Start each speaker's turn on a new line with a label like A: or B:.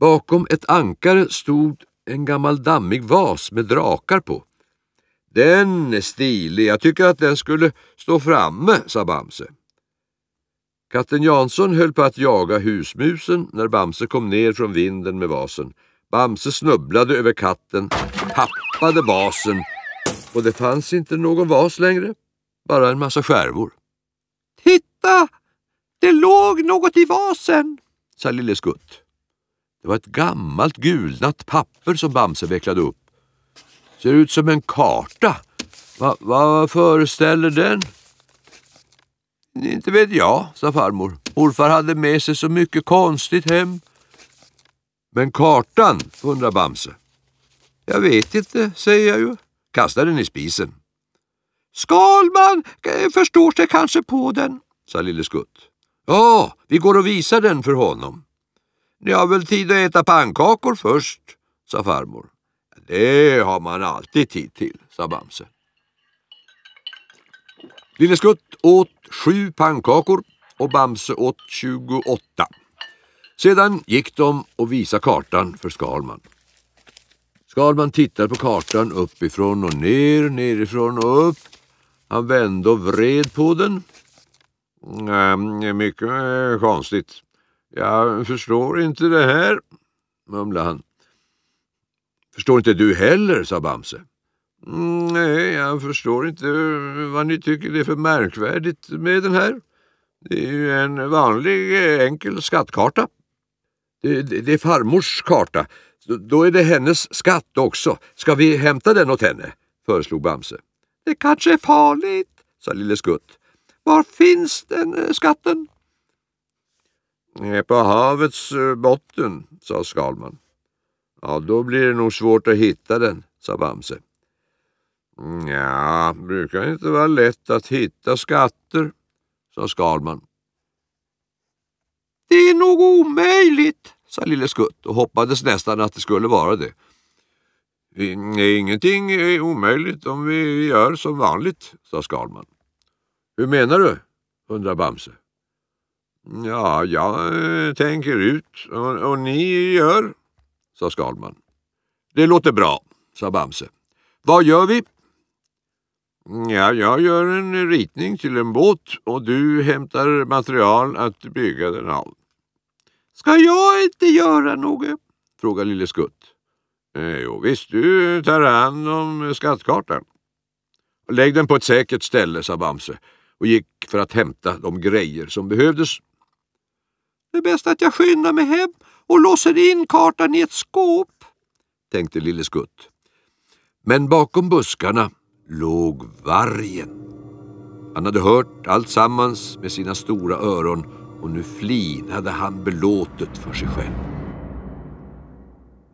A: Bakom ett ankare stod en gammal dammig vas med drakar på. Den är stilig, jag tycker att den skulle stå framme, sa Bamse. Katten Jansson höll på att jaga husmusen när Bamse kom ner från vinden med vasen. Bamse snubblade över katten, tappade vasen och det fanns inte någon vas längre, bara en massa skärvor. Titta! Det låg något i vasen, sa Lille Skutt. Det var ett gammalt gulnat papper som Bamse vecklade upp. Ser ut som en karta. Va, vad föreställer den? Inte vet jag, sa farmor. Morfar hade med sig så mycket konstigt hem. Men kartan, undrar Bamse. Jag vet inte, säger jag ju. Kasta den i spisen. Skalman eh, förstår sig kanske på den, sa lille Skutt. Ja, vi går och visar den för honom. Ni har väl tid att äta pannkakor först, sa farmor. Det har man alltid tid till, sa Bamse. Lille Skutt åt sju pannkakor och Bamse åt 28. Sedan gick de och visade kartan för Skalman. Skalman tittade på kartan uppifrån och ner, nerifrån och upp. Han vände och vred på den. Mm, mycket eh, konstigt, jag förstår inte det här, mumlade han. Förstår inte du heller, sa Bamse. Mm, nej, jag förstår inte vad ni tycker det är för märkvärdigt med den här. Det är ju en vanlig enkel skattkarta. Det, det, det är farmors karta. Då är det hennes skatt också. Ska vi hämta den åt henne? föreslog Bamse. Det kanske är farligt, sa lille Skutt. Var finns den eh, skatten? Ni är på havets eh, botten, sa Skalman. Ja, då blir det nog svårt att hitta den, sa Bamse. Mm, ja, brukar inte vara lätt att hitta skatter, sa Skalman. Det är nog omöjligt, sa Lille Skutt och hoppades nästan att det skulle vara det. Ingenting är omöjligt om vi gör som vanligt, sa Skalman. Hur menar du? undrade Bamse. Ja, jag eh, tänker ut och, och ni gör, sa Skalman. Det låter bra, sa Bamse. Vad gör vi? Ja, jag gör en ritning till en båt och du hämtar material att bygga den av. Ska jag inte göra något? frågade Lille Skutt. Eh, jo, visst, du tar hand om skattkartan. Lägg den på ett säkert ställe, sa Bamse och gick för att hämta de grejer som behövdes det är bäst att jag skyndar mig hem och låser in kartan i ett skåp, tänkte Lille Skutt. Men bakom buskarna låg vargen. Han hade hört allt sammans med sina stora öron och nu flinade han belåtet för sig själv.